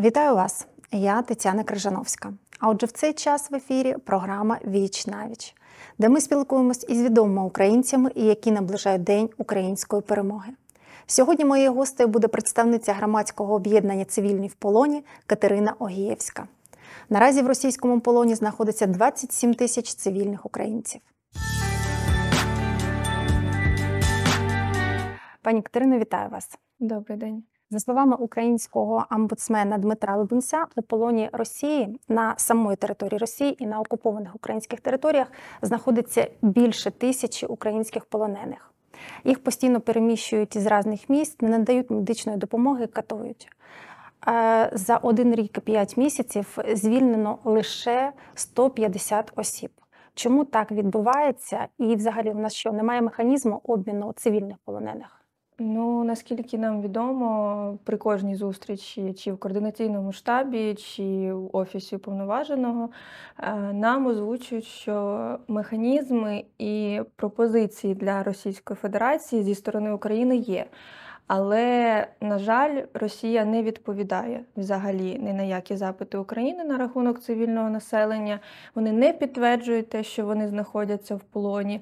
Вітаю вас! Я Тетяна Крижановська. А отже, в цей час в ефірі програма Віч навіч, де ми спілкуємось із відомими українцями, які наближають День української перемоги. Сьогодні моєю гостею буде представниця громадського об'єднання Цивільні в полоні Катерина Огієвська. Наразі в російському полоні знаходиться 27 тисяч цивільних українців. Пані Катерино, вітаю вас. Добрий день. За словами українського амбудсмена Дмитра Лубенця, у полоні Росії на самої території Росії і на окупованих українських територіях знаходиться більше тисячі українських полонених. Їх постійно переміщують із різних міст, не надають медичної допомоги, катують. Е, за один рік і п'ять місяців звільнено лише 150 осіб. Чому так відбувається? І, взагалі, у нас що немає механізму обміну цивільних полонених? Ну наскільки нам відомо, при кожній зустрічі, чи в координаційному штабі, чи в офісі уповноваженого, е, нам озвучують, що механізми і пропозиції для Російської Федерації зі сторони України є. Але на жаль, Росія не відповідає взагалі ні на які запити України на рахунок цивільного населення. Вони не підтверджують те, що вони знаходяться в полоні.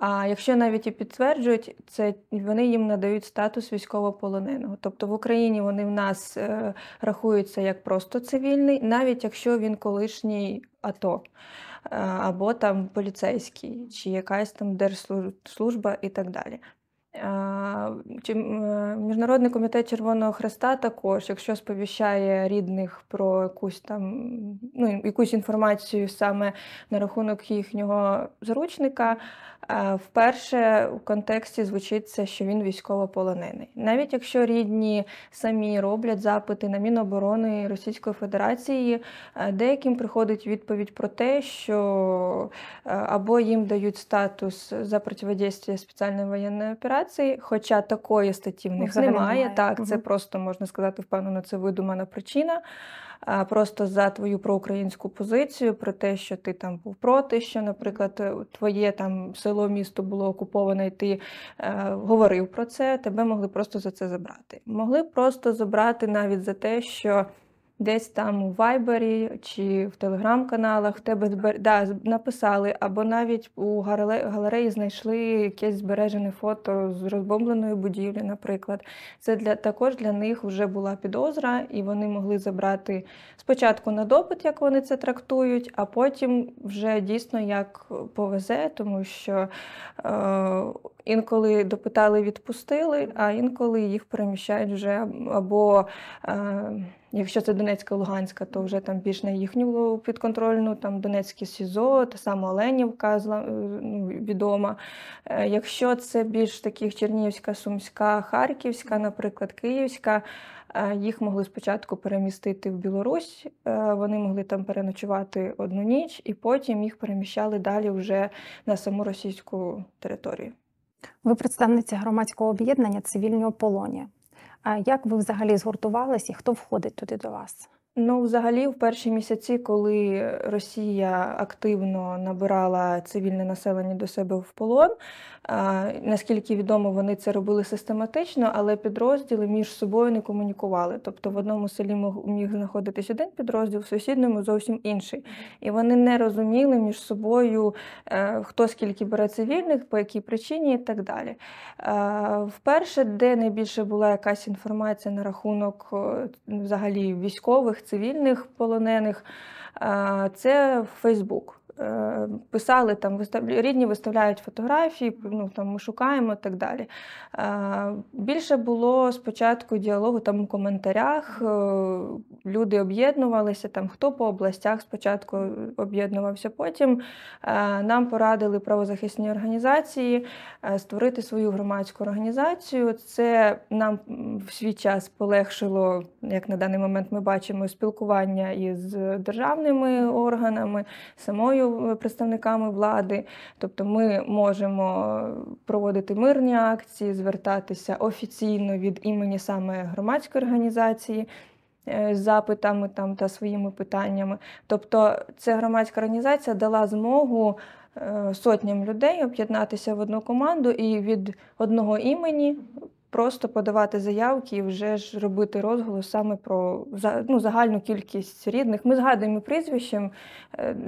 А якщо навіть і підтверджують, це вони їм надають статус військовополоненого. Тобто в Україні вони в нас е, рахуються як просто цивільний, навіть якщо він колишній АТО е, або там поліцейський, чи якась там держслужба і так далі. Е, Міжнародний комітет Червоного Хреста також, якщо сповіщає рідних про якусь там ну, якусь інформацію саме на рахунок їхнього заручника, е, вперше в контексті звучиться, що він військовополонений. Навіть якщо рідні самі роблять запити на Міноборони Російської Федерації, е, деяким приходить відповідь про те, що або їм дають статус за противодействие спеціальної воєнної операції маніпуляцій, хоча такої статті в них немає. немає. Так, угу. це просто можна сказати, впевнено, це видумана причина. А просто за твою проукраїнську позицію, про те, що ти там був проти, що, наприклад, е, твоє там село, місто було окуповане, і ти е, говорив про це. Тебе могли просто за це забрати. Могли просто забрати навіть за те, що десь там у Вайбері чи в телеграм-каналах в тебе збер... да, написали, або навіть у галереї знайшли якесь збережене фото з розбомбленої будівлі, наприклад. Це для також для них вже була підозра, і вони могли забрати спочатку на допит, як вони це трактують, а потім вже дійсно як повезе, тому що е, Інколи допитали, відпустили, а інколи їх переміщають вже. Або е, якщо це Донецька Луганська, то вже там більш на їхню підконтрольну, там Донецьке СІЗО, та сама Оленівка е, ну, відома. Е, якщо це більш таких Чернігівська, Сумська, Харківська, наприклад, Київська, е, їх могли спочатку перемістити в Білорусь, е, вони могли там переночувати одну ніч, і потім їх переміщали далі вже на саму російську територію. Ви представниця громадського об'єднання Цивільні ополоні. А як ви взагалі згуртувались і хто входить туди до вас? Ну, взагалі, в перші місяці, коли Росія активно набирала цивільне населення до себе в полон, наскільки відомо, вони це робили систематично, але підрозділи між собою не комунікували. Тобто в одному селі міг знаходитись один підрозділ, в сусідньому зовсім інший. І вони не розуміли між собою, е, хто скільки бере цивільних, по якій причині і так далі. Вперше, де найбільше була якась інформація на рахунок е, взагалі військових цивільних полонених це Фейсбук. Е, писали там, виставлю рідні виставляють фотографії, ну, там, ми шукаємо і так далі. Е, більше було спочатку діалогу там у коментарях. Е, люди об'єднувалися, там, хто по областях спочатку об'єднувався. Потім нам порадили правозахисні організації створити свою громадську організацію. Це нам в свій час полегшило, як на даний момент ми бачимо, спілкування із державними органами, самою. Е, представниками влади. Тобто, ми можемо проводити мирні акції, звертатися офіційно від імені саме громадської організації. Е, з запитами там та своїми питаннями, тобто ця громадська організація дала змогу е, сотням людей об'єднатися в одну команду і від одного імені просто подавати заявки і вже ж робити розголос саме про ну, загальну кількість рідних. Ми згадуємо прізвищем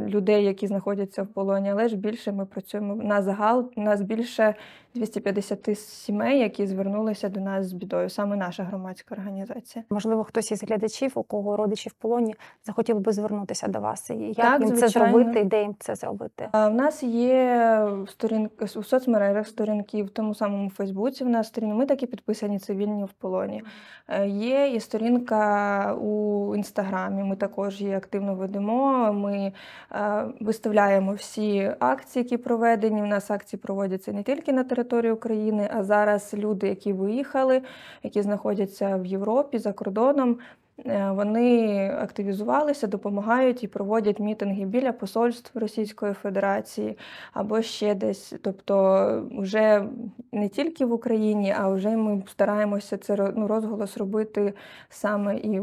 людей, які знаходяться в полоні, але ж більше ми працюємо на загал. У нас більше 250 сімей, які звернулися до нас з бідою, саме наша громадська організація. Можливо, хтось із глядачів, у кого родичі в полоні, захотів би звернутися до вас. І Як так, їм звичайно. це зробити і де їм це зробити? У е, нас є сторінки у соцмережах сторінки в тому самому Фейсбуці. В нас сторінки. Ми так і підписані цивільні в полоні. Е, є і сторінка у інстаграмі. Ми також її активно ведемо. Ми е, виставляємо всі акції, які проведені. У нас акції проводяться не тільки на території України, а зараз люди, які виїхали, які знаходяться в Європі за кордоном, Е, вони активізувалися, допомагають і проводять мітинги біля посольств Російської Федерації або ще десь. Тобто, вже не тільки в Україні, а вже ми стараємося це ну, розголос робити саме і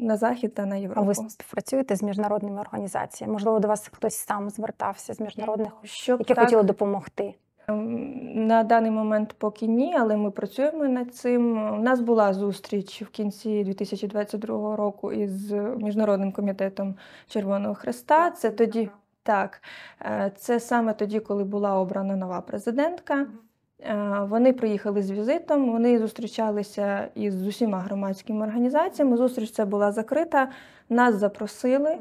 на захід та на Європу. А ви співпрацюєте з міжнародними організаціями? Можливо, до вас хтось сам звертався з міжнародних, Щоб які так... хотіли допомогти. Ем, на даний момент поки ні, але ми працюємо над цим. У нас була зустріч в кінці 2022 року із міжнародним комітетом Червоного Хреста. Це тоді так, е, це саме тоді, коли була обрана нова президентка. Е, вони приїхали з візитом. Вони зустрічалися із усіма громадськими організаціями. Зустріч це була закрита. Нас запросили.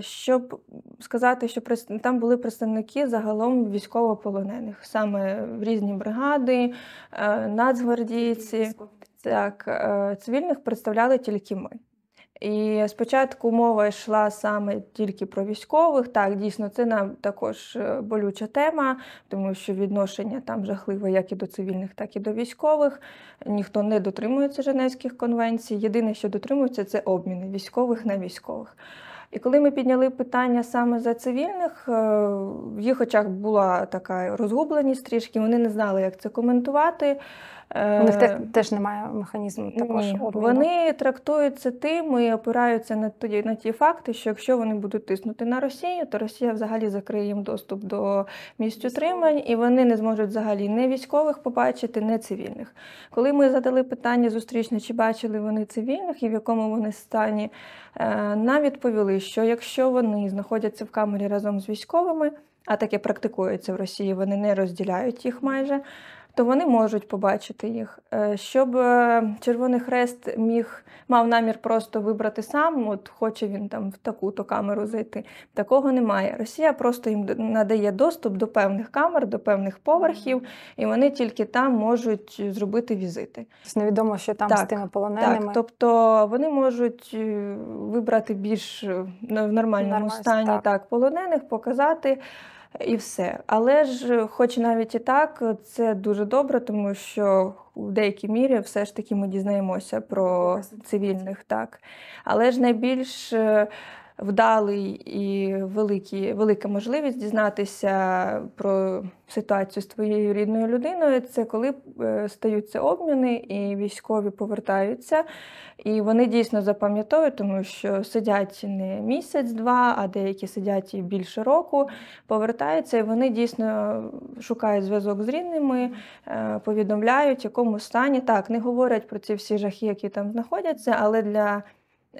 Щоб сказати, що там були представники загалом військовополонених, саме в різні бригади, е, нацгвардійці, так е, цивільних представляли тільки ми. І спочатку мова йшла саме тільки про військових. Так, дійсно, це нам також е, болюча тема, тому що відношення там жахливе як і до цивільних, так і до військових. Ніхто не дотримується Женевських конвенцій. Єдине, що дотримується, це обміни військових на військових. І коли ми підняли питання саме за цивільних, е, в їх очах була така розгубленість трішки, вони не знали, як це коментувати. Е, У них теж, немає механізму також. Ні. Вони трактуються тим і опираються на ті, на ті факти, що якщо вони будуть тиснути на Росію, то Росія взагалі закриє їм доступ до місць утримань, і вони не зможуть взагалі не військових побачити, не цивільних. Коли ми задали питання зустрічне, чи бачили вони цивільних і в якому вони стані, е, нам відповіли що якщо вони знаходяться в камері разом з військовими, а таке практикується в Росії, вони не розділяють їх майже то вони можуть побачити їх. Е, щоб е, Червоний Хрест міг мав намір просто вибрати сам, от хоче він там в таку-то камеру зайти. Такого немає. Росія просто їм надає доступ до певних камер, до певних поверхів, і вони тільки там можуть зробити візити. Невідомо, що там так, з тими полоненими. Так, Тобто вони можуть е, вибрати більш в нормальному Нормально, стані так. так полонених, показати і все. Але ж, хоч навіть і так, це дуже добре, тому що в деякій мірі все ж таки ми дізнаємося про цивільних, так. Але ж найбільш е, вдалий і великі, велика можливість дізнатися про ситуацію з твоєю рідною людиною. Це коли е, стаються обміни, і військові повертаються. І вони дійсно запам'ятовують, тому що сидять не місяць-два, а деякі сидять і більше року, повертаються, і вони дійсно шукають зв'язок з рідними, е, повідомляють, в якому стані. Так, не говорять про ці всі жахи, які там знаходяться, але для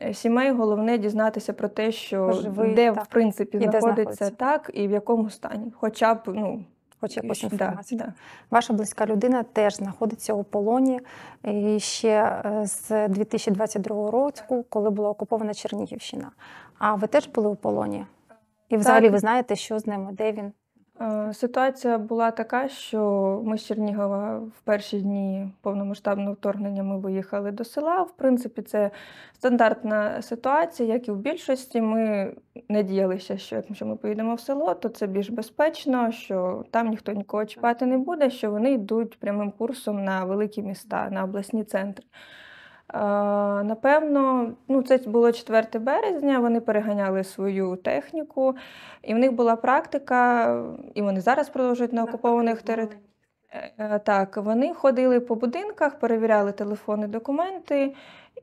Е, сімей головне дізнатися про те, що Живий, де так. в принципі і знаходиться, знаходиться так і в якому стані, хоча б ну. Хоч якусь інформацію. Да, да. Ваша близька людина теж знаходиться у полоні і ще е, з 2022 року, коли була окупована Чернігівщина. А ви теж були у полоні? І взагалі так. ви знаєте, що з ним, де він? Е, ситуація була така, що ми з Чернігова в перші дні повномасштабного вторгнення ми виїхали до села. В принципі, це стандартна ситуація, як і в більшості. Ми не діялися, що якщо ми поїдемо в село, то це більш безпечно, що там ніхто нікого чіпати не буде, що вони йдуть прямим курсом на великі міста, на обласні центри. Е, напевно, ну це було 4 березня. Вони переганяли свою техніку, і в них була практика, і вони зараз продовжують на окупованих територіях. Е, так, вони ходили по будинках, перевіряли телефони, документи,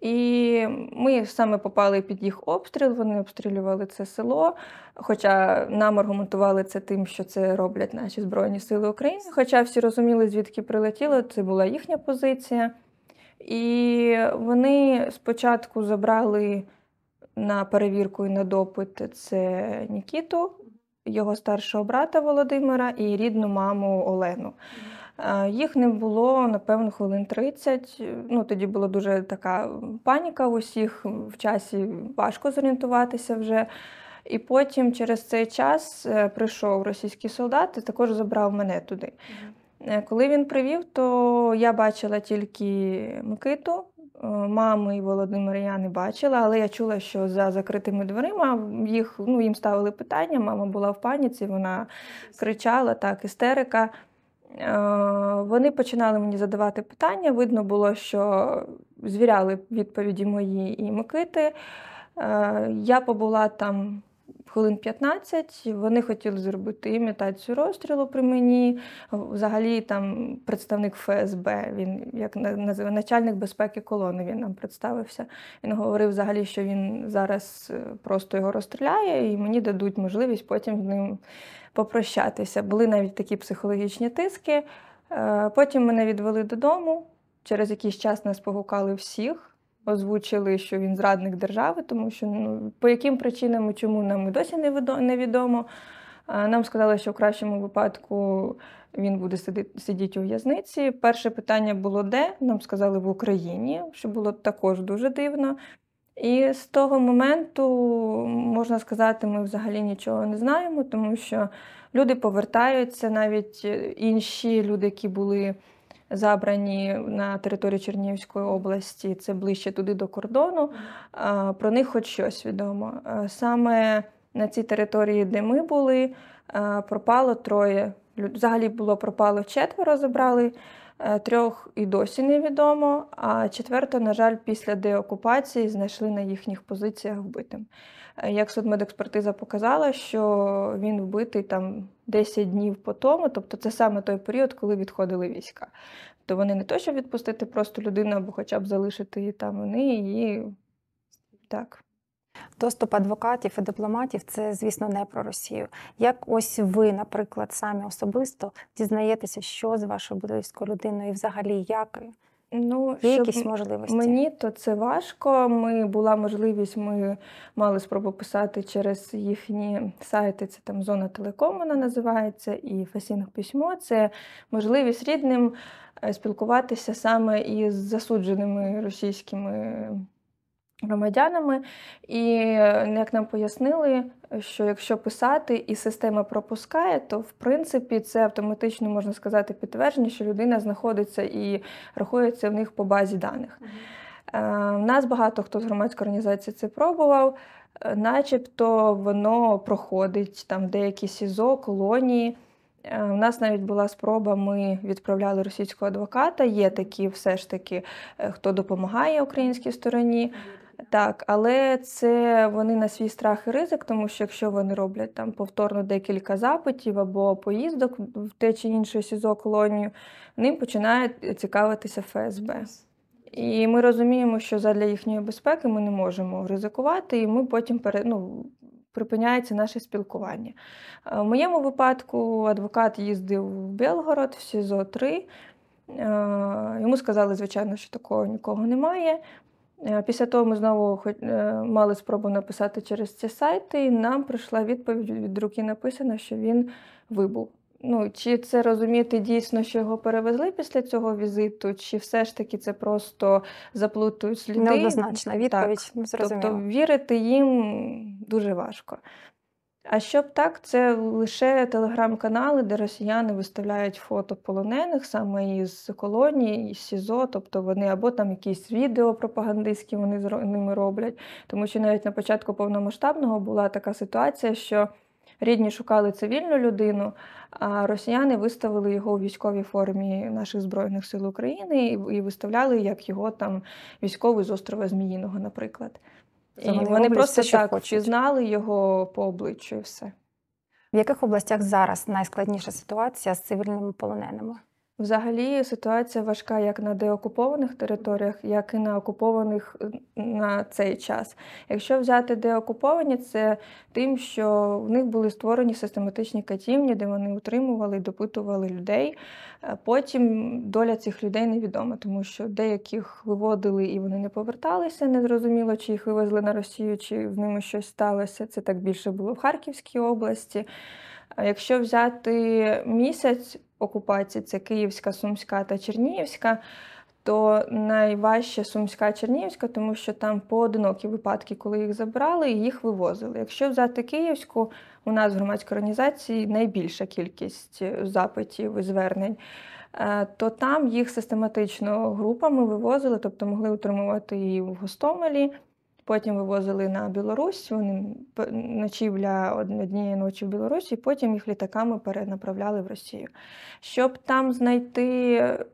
і ми саме попали під їх обстріл. Вони обстрілювали це село. Хоча нам аргументували це тим, що це роблять наші збройні сили України. Хоча всі розуміли, звідки прилетіло, це була їхня позиція. І вони спочатку забрали на перевірку і на допит це Нікіту, його старшого брата Володимира і рідну маму Олену. Е, їх не було, напевно, хвилин 30. Ну, Тоді була дуже така паніка в усіх, в часі важко зорієнтуватися вже. І потім через цей час е, прийшов російський солдат і також забрав мене туди. Е, коли він привів, то я бачила тільки Микиту, е, мами і Володимира я не бачила, але я чула, що за закритими дверима їх ну, їм ставили питання. Мама була в паніці, вона кричала, так, істерика. Е, вони починали мені задавати питання. Видно було, що звіряли відповіді мої і Микити. Я побула там хвилин 15. Вони хотіли зробити імітацію розстрілу при мені. Взагалі, там представник ФСБ, він як називає начальник безпеки колони. Він нам представився. Він говорив взагалі, що він зараз е, просто його розстріляє, і мені дадуть можливість потім з ним попрощатися. Були навіть такі психологічні тиски. Е, потім мене відвели додому. Через якийсь час нас погукали всіх озвучили, що він зрадник держави, тому що ну, по яким причинам і чому нам і досі невідомо. Нам сказали, що в кращому випадку він буде сидіти у в'язниці. Перше питання було де? Нам сказали в Україні, що було також дуже дивно. І з того моменту, можна сказати, ми взагалі нічого не знаємо, тому що люди повертаються, навіть е, інші люди, які були забрані на території Чернігівської області, це ближче туди до кордону. Про них хоч щось відомо. Саме на цій території, де ми були, пропало троє. Взагалі було пропало четверо, забрали. Трьох і досі невідомо, а четверто, на жаль, після деокупації знайшли на їхніх позиціях вбитим. Е, як судмедекспертиза показала, що він вбитий там 10 днів по тому, тобто це саме той період, коли відходили війська. То вони не то, щоб відпустити просто людину або хоча б залишити її там, вони її так. Доступ адвокатів і дипломатів це, звісно, не про Росію. Як ось ви, наприклад, самі особисто дізнаєтеся, що з вашою близькою людиною і взагалі як Ну, Є якісь можливості? Мені то це важко. Ми Була можливість, ми мали спробу писати через їхні сайти, це там зона телеком, вона називається, і фасінг письмо. Це можливість рідним е, спілкуватися саме із засудженими російськими громадянами. І е, як нам пояснили, що якщо писати і система пропускає, то в принципі це автоматично можна сказати підтвердження, що людина знаходиться і рахується в них по базі даних. У е, нас багато хто з громадської організації це пробував, е, начебто воно проходить там деякі СІЗО, колонії. У е, нас навіть була спроба, ми відправляли російського адвоката. Є такі, все ж таки, хто допомагає українській стороні. Так, але це вони на свій страх і ризик, тому що якщо вони роблять там повторно декілька запитів або поїздок в те чи інше СІЗО колонію, ним починає е, цікавитися ФСБ. І ми розуміємо, що задля їхньої безпеки ми не можемо ризикувати, і ми потім пере, ну, припиняється наше спілкування. Е, в моєму випадку адвокат їздив в Белгород в СІЗО 3. Е, йому сказали, звичайно, що такого нікого немає. Е, після того ми знову е, мали спробу написати через ці сайти, і нам прийшла відповідь від руки написано, що він вибув. Ну, Чи це розуміти дійсно, що його перевезли після цього візиту, чи все ж таки це просто заплутують сліди? Неоднозначна відповідь. Так. Тобто вірити їм дуже важко. А щоб так, це лише телеграм-канали, де росіяни виставляють фото полонених саме із колонії, із СІЗО, тобто вони або там якісь відео пропагандистські вони з ними роблять. Тому що навіть на початку повномасштабного була така ситуація, що рідні шукали цивільну людину, а росіяни виставили його у військовій формі наших збройних сил України і виставляли як його там військовий з острова Зміїного, наприклад. І вони, вони просто все, так впізнали його по обличчю і все. В яких областях зараз найскладніша ситуація з цивільними полоненими? Взагалі ситуація важка як на деокупованих територіях, як і на окупованих е, на цей час. Якщо взяти деокуповані, це тим, що в них були створені систематичні катівні, де вони утримували, допитували людей. Е, потім доля цих людей невідома, тому що деяких виводили і вони не поверталися. Незрозуміло, чи їх вивезли на Росію, чи в ними щось сталося. Це так більше було в Харківській області. Е, якщо взяти місяць, окупації це Київська, Сумська та Чернігівська, то найважче Сумська Чернігівська, тому що там поодинокі випадки, коли їх забрали, і їх вивозили. Якщо взяти Київську, у нас в громадській організації найбільша кількість запитів і звернень. Е, то там їх систематично групами вивозили, тобто могли утримувати і в Гостомелі, Потім вивозили на Білорусь. Вони ночівля однієї ночі в Білорусі, і потім їх літаками перенаправляли в Росію. Щоб там знайти, е,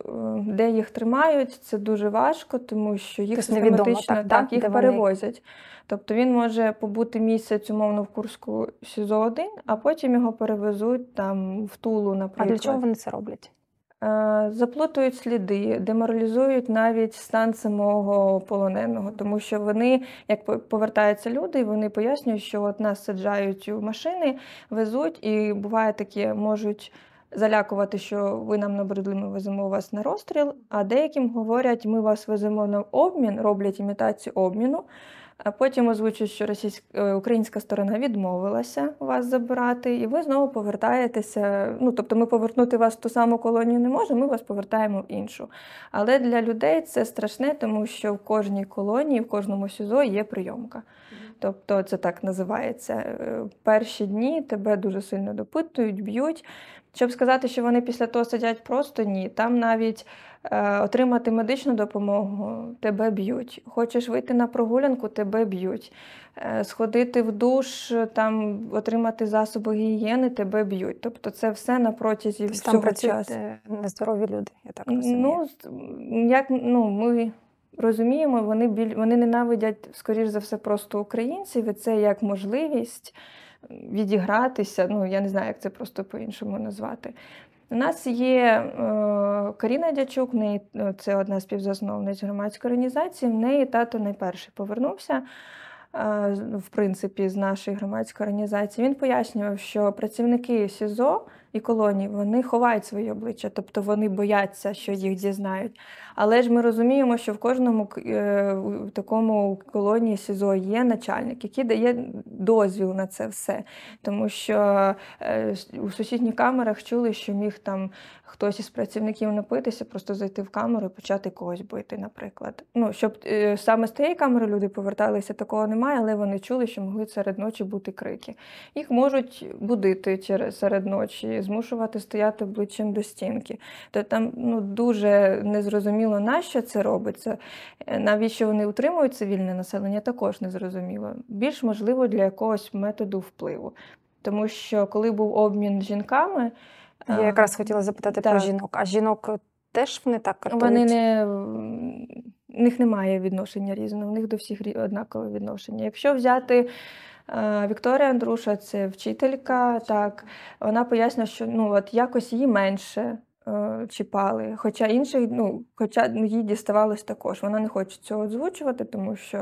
де їх тримають, це дуже важко, тому що їх тобто систематично так, так, їх перевозять. Тобто він може побути місяць, умовно, в Курську СІЗО-1, а потім його перевезуть там в Тулу, наприклад. А для чого вони це роблять? Е, заплутують сліди, деморалізують навіть стан самого полоненого, тому що вони, як повертаються люди, вони пояснюють, що от нас саджають у машини, везуть, і буває таке, можуть залякувати, що ви нам набридли, ми веземо вас на розстріл. А деяким говорять, ми вас веземо на обмін, роблять імітацію обміну. А потім озвучують, що російсько е, українська сторона відмовилася вас забирати, і ви знову повертаєтеся. Ну тобто, ми повернути вас в ту саму колонію не можемо, ми вас повертаємо в іншу. Але для людей це страшне, тому що в кожній колонії, в кожному СІЗО є прийомка. Тобто це так називається. Е, перші дні тебе дуже сильно допитують, б'ють. Щоб сказати, що вони після того сидять просто ні. Там навіть е, отримати медичну допомогу тебе б'ють. Хочеш вийти на прогулянку, тебе б'ють. Е, сходити в душ, там отримати засоби гігієни, тебе б'ють. Тобто це все на протязі тобто всього часу. Там працюють часу. Е, нездорові люди, я так розумію. Ну, як ну, ми розуміємо, вони біль вони ненавидять, скоріш за все, просто українців, і це як можливість відігратися. Ну я не знаю, як це просто по-іншому назвати. У нас є е, Каріна Дячук, неї е, це одна співзасновниць громадської організації. В неї тато найперший повернувся. Е, в принципі, з нашої громадської організації він пояснював, що працівники СІЗО і колонії вони ховають свої обличчя, тобто вони бояться, що їх дізнають. Але ж ми розуміємо, що в кожному е, такому колонії СІЗО є начальник, який дає дозвіл на це все. Тому що е, у сусідніх камерах чули, що міг там хтось із працівників напитися, просто зайти в камеру і почати когось бити, наприклад. Ну, щоб е, саме з тієї камери люди поверталися, такого немає, але вони чули, що могли серед ночі бути крики. Їх можуть будити через серед ночі змушувати стояти обличчям до стінки. То там ну, дуже незрозуміло, нащо це робиться. Е, Навіщо вони утримують цивільне населення, також незрозуміло. Більш можливо для якогось методу впливу. Тому що коли був обмін жінками. Я е, якраз хотіла запитати так. про жінок, а жінок теж не так картують? Вони не в них немає відношення різного, у них до всіх однакове відношення. Якщо взяти Е, Вікторія Андруша це вчителька. Так, вона пояснює, що ну от якось її менше. Е, чіпали, хоча інших, ну хоча ну, їй діставалось також. Вона не хоче цього озвучувати, тому що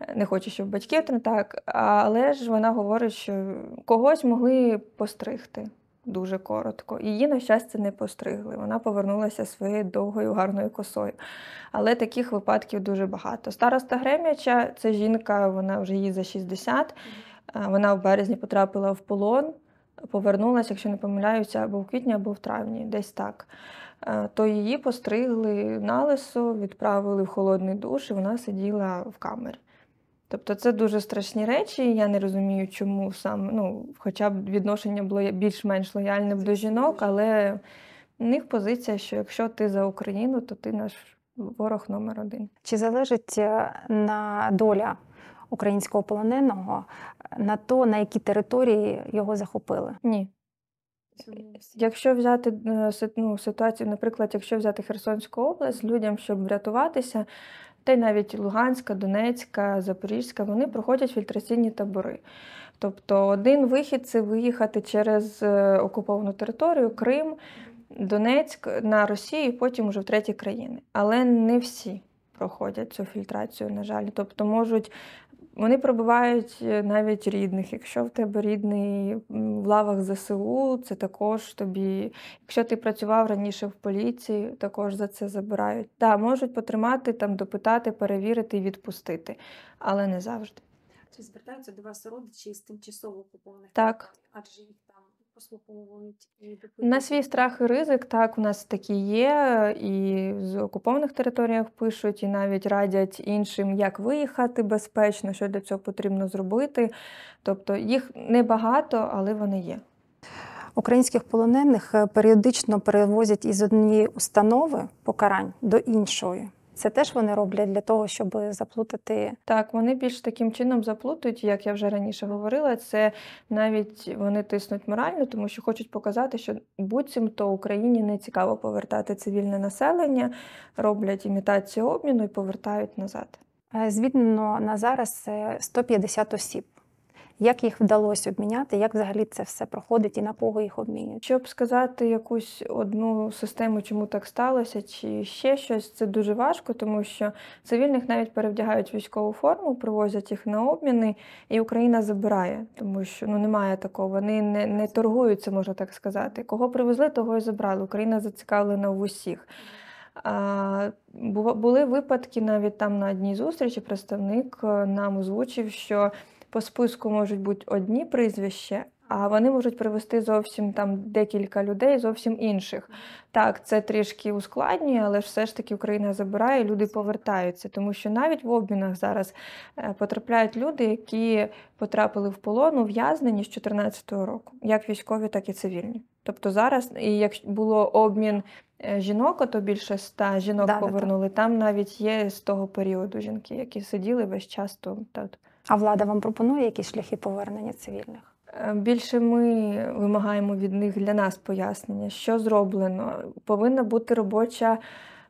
е, не хоче, щоб батьків там так. Але ж вона говорить, що когось могли постригти дуже коротко. Її, на щастя, не постригли. Вона повернулася своєю довгою гарною косою. Але таких випадків дуже багато. Староста Гремяча це жінка, вона вже їй за 60. Е, вона в березні потрапила в полон. Повернулася, якщо не помиляюся, або в квітні, або в травні, десь так. Е, то її постригли на лисо, відправили в холодний душ, і вона сиділа в камері. Тобто це дуже страшні речі, я не розумію, чому саме, ну, хоча б відношення було більш-менш лояльним до жінок, але в них позиція, що якщо ти за Україну, то ти наш ворог номер один. Чи залежить е, на доля українського полоненого е, на то, на які території його захопили? Ні. Якщо взяти е, ну, ситуацію, наприклад, якщо взяти Херсонську область людям, щоб врятуватися, та й навіть Луганська, Донецька, Запорізька, вони проходять фільтраційні табори. Тобто один вихід це виїхати через е, окуповану територію, Крим, Донецьк на Росію і потім уже в треті країни. Але не всі проходять цю фільтрацію, на жаль. Тобто можуть вони пробивають е, навіть рідних. Якщо в тебе рідний в лавах ЗСУ, це також тобі. Якщо ти працював раніше в поліції, також за це забирають. Так, можуть потримати, там, допитати, перевірити і відпустити, але не завжди. Чи звертаються до вас родичі з тимчасово окупованих? Так. Адже їх послуговують і на свій страх і ризик. Так у нас такі є, і з окупованих територіях пишуть, і навіть радять іншим, як виїхати безпечно, що для цього потрібно зробити. Тобто їх небагато, але вони є. Українських полонених е, періодично перевозять із однієї установи покарань до іншої. Це теж вони роблять для того, щоб заплутати. Так, вони більш таким чином заплутують, як я вже раніше говорила. Це навіть вони тиснуть морально, тому що хочуть показати, що буцімто Україні не цікаво повертати цивільне населення, роблять імітацію обміну і повертають назад. Е, Звільнено на зараз 150 е, осіб як їх вдалося обміняти, як взагалі це все проходить і на кого їх обмінюють. Щоб сказати якусь одну систему, чому так сталося, чи ще щось, це дуже важко, тому що цивільних навіть перевдягають військову форму, привозять їх на обміни, і Україна забирає, тому що ну немає такого. Вони не не торгуються, можна так сказати. Кого привезли, того і забрали. Україна зацікавлена в усіх. А, були випадки навіть там на одній зустрічі. Представник е, нам озвучив, що по списку можуть бути одні прізвища, а вони можуть привести зовсім там декілька людей, зовсім інших. Так, це трішки ускладнює, але ж все ж таки Україна забирає, люди повертаються, тому що навіть в обмінах зараз е, потрапляють люди, які потрапили в полон ув'язнені з 2014 року, як військові, так і цивільні. Тобто зараз, і як було обмін е, жінок, то більше ста жінок да, повернули. Да, Там навіть є з того періоду жінки, які сиділи весь час то, а влада вам пропонує якісь шляхи повернення цивільних? Е, більше ми вимагаємо від них для нас пояснення, що зроблено. Повинна бути робоча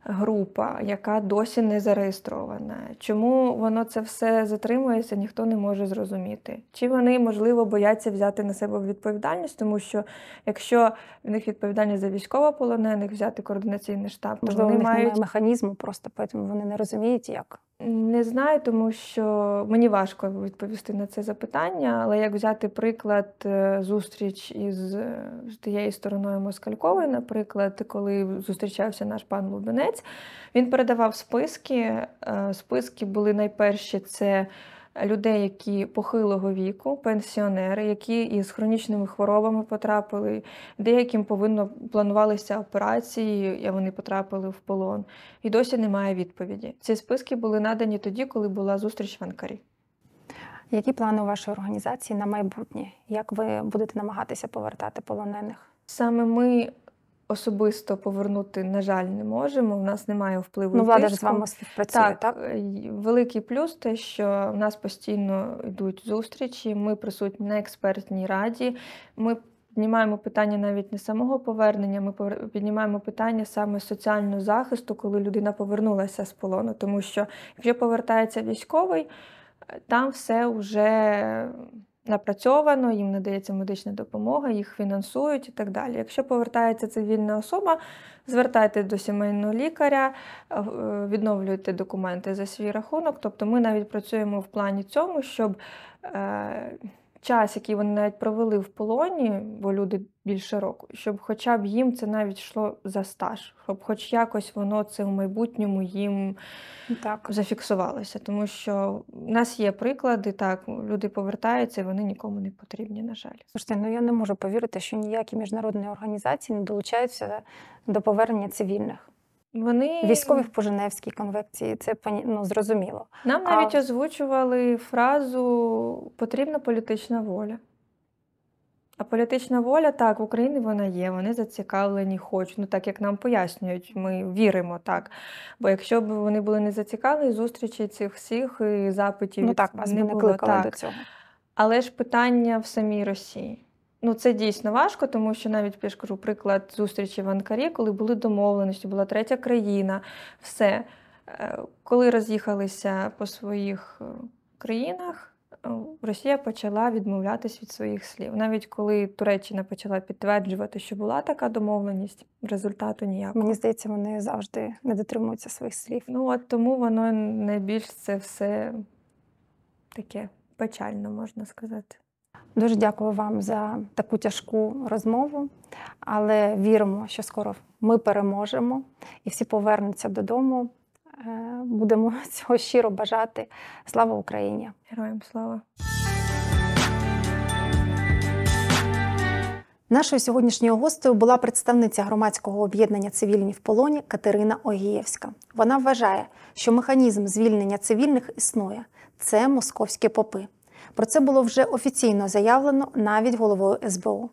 група, яка досі не зареєстрована. Чому воно це все затримується, ніхто не може зрозуміти. Чи вони, можливо, бояться взяти на себе відповідальність, тому що якщо в них відповідальність за військовополонених, взяти координаційний штаб, то можливо, вони в них мають немає механізму, просто тому вони не розуміють, як не знаю, тому що мені важко відповісти на це запитання, але як взяти приклад е, зустріч із е, тією стороною Москалькової, наприклад, коли зустрічався наш пан Лубенець, він передавав списки. Е, списки були найперші це людей, які похилого віку, пенсіонери, які із хронічними хворобами потрапили, деяким повинно планувалися операції, а вони потрапили в полон. І досі немає відповіді. Ці списки були надані тоді, коли була зустріч в Анкарі. Які плани у вашої організації на майбутнє? Як ви будете намагатися повертати полонених? Саме ми особисто повернути, на жаль, не можемо. У нас немає впливу. Ну, влада ж з вами співпрацює, так? так? Е, великий плюс те, що в нас постійно йдуть зустрічі, ми присутні на експертній раді. Ми піднімаємо питання навіть не самого повернення, ми піднімаємо питання саме соціального захисту, коли людина повернулася з полону. Тому що, якщо повертається військовий, е, там все вже напрацьовано, їм надається медична допомога, їх фінансують і так далі. Якщо повертається цивільна особа, звертайтеся до сімейного лікаря, е, відновлюйте документи за свій рахунок. Тобто ми навіть працюємо в плані цьому, щоб. Е, час, який вони навіть провели в полоні, бо люди більше року, щоб хоча б їм це навіть йшло за стаж, щоб хоч якось воно це в майбутньому їм так. зафіксувалося. Тому що в нас є приклади, так, люди повертаються і вони нікому не потрібні, на жаль. Слушайте, ну я не можу повірити, що ніякі міжнародні організації не долучаються до повернення цивільних. Вони військових по Женевській конвекції, це ну, зрозуміло. Нам навіть а... озвучували фразу потрібна політична воля. А політична воля, так, в Україні вона є, вони зацікавлені, хочуть. Ну так як нам пояснюють, ми віримо так. Бо якщо б вони були не зацікавлені, зустрічі цих всіх і запитів ну, так, вас не, не було. Так. До цього. Але ж питання в самій Росії. Ну, це дійсно важко, тому що навіть я ж кажу приклад зустрічі в Анкарі, коли були домовленості, була третя країна, все. Е, коли роз'їхалися по своїх е, країнах, е, Росія почала відмовлятись від своїх слів. Навіть коли Туреччина почала підтверджувати, що була така домовленість, результату ніякого. Мені здається, вони завжди не дотримуються своїх слів. Ну от тому воно найбільш це все таке печально, можна сказати. Дуже дякую вам за таку тяжку розмову, але віримо, що скоро ми переможемо і всі повернуться додому. Е, будемо цього щиро бажати. Слава Україні! Героям слава! Нашою сьогоднішньою гостею була представниця громадського об'єднання цивільні в полоні Катерина Огієвська. Вона вважає, що механізм звільнення цивільних існує. Це московські попи. Про це було вже офіційно заявлено навіть головою СБУ.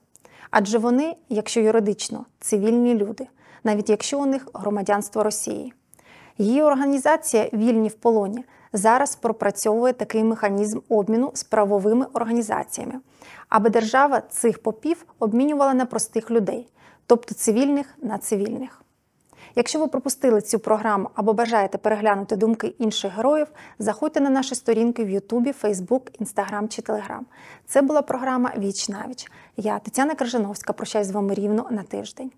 Адже вони, якщо юридично, цивільні люди, навіть якщо у них громадянство Росії. Її організація Вільні в полоні зараз пропрацьовує такий механізм обміну з правовими організаціями, аби держава цих попів обмінювала на простих людей, тобто цивільних на цивільних. Якщо ви пропустили цю програму або бажаєте переглянути думки інших героїв, заходьте на наші сторінки в Ютубі, Фейсбук, Інстаграм чи Телеграм. Це була програма Віч навіч. Я Тетяна Крижановська. Прощаюсь з вами рівно на тиждень.